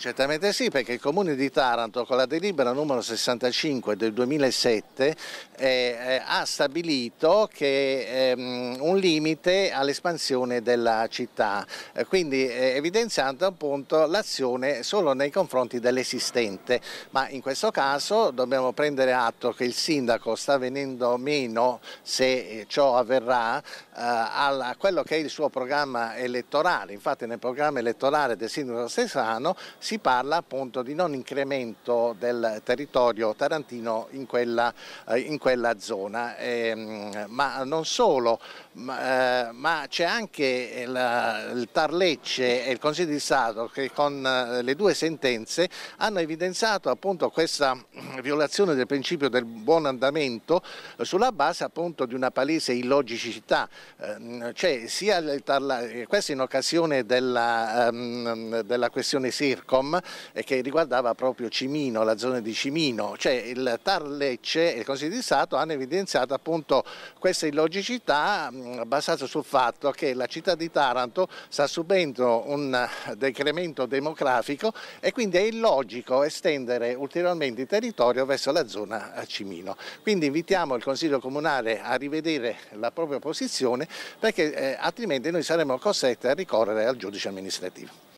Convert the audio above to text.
Certamente sì, perché il Comune di Taranto con la delibera numero 65 del 2007 eh, eh, ha stabilito che, ehm, un limite all'espansione della città, eh, quindi eh, evidenziando appunto l'azione solo nei confronti dell'esistente, ma in questo caso dobbiamo prendere atto che il sindaco sta venendo meno, se eh, ciò avverrà, eh, a quello che è il suo programma elettorale, infatti nel programma elettorale del sindaco Stesano si parla appunto di non incremento del territorio tarantino in quella, eh, in quella zona, e, ehm, ma non solo, ma, eh, ma c'è anche la, il Tarlecce e il Consiglio di Stato che con eh, le due sentenze hanno evidenziato appunto questa violazione del principio del buon andamento sulla base appunto di una palese illogicità, ehm, cioè, questo in occasione della, ehm, della questione Sirco Sercom e eh, che riguardava proprio Cimino, la zona di Cimino, cioè il Tar Lecce e il Consiglio di Stato hanno evidenziato appunto questa illogicità basata sul fatto che la città di Taranto sta subendo un eh, decremento demografico e quindi è illogico estendere ulteriormente il territorio verso la zona eh, Cimino. Quindi invitiamo il Consiglio Comunale a rivedere la propria posizione perché eh, altrimenti noi saremo costretti a ricorrere al giudice amministrativo.